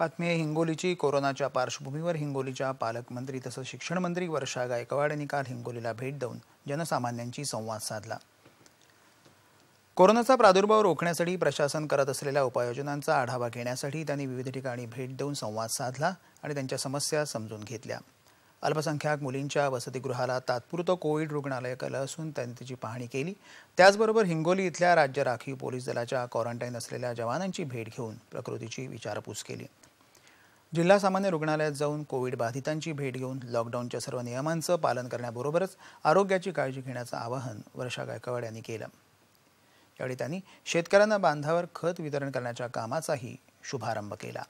बातमी आहे हिंगोलीची कोरोनाच्या पार्श्वभूमीवर हिंगोलीच्या पालकमंत्री तसंच शिक्षणमंत्री वर्षा गायकवाड यांनी काल हिंगोलीला भेट देऊन जनसामान्यांशी संवाद साधला कोरोनाचा प्रादुर्भाव रोखण्यासाठी प्रशासन करत असलेल्या उपाययोजनांचा आढावा घेण्यासाठी त्यांनी विविध ठिकाणी भेट देऊन संवाद साधला आणि त्यांच्या समस्या समजून घेतल्या अल्पसंख्याक मुलींच्या वसतिगृहाला तात्पुरतं कोविड रुग्णालय केलं असून त्यांनी त्याची पाहणी केली त्याचबरोबर हिंगोली इथल्या राज्य राखीव पोलीस दलाच्या क्वारंटाईन असलेल्या जवानांची भेट घेऊन प्रकृतीची विचारपूस केली जिल्हा सामान्य रुग्णालयात जाऊन कोविड बाधितांची भेट घेऊन लॉकडाऊनच्या सर्व नियमांचं पालन करण्याबरोबरच आरोग्याची काळजी घेण्याचं आवाहन वर्षा गायकवाड यांनी केलं यावेळी त्यांनी शेतकऱ्यांना बांधावर खत वितरण करण्याच्या कामाचाही शुभारंभ केला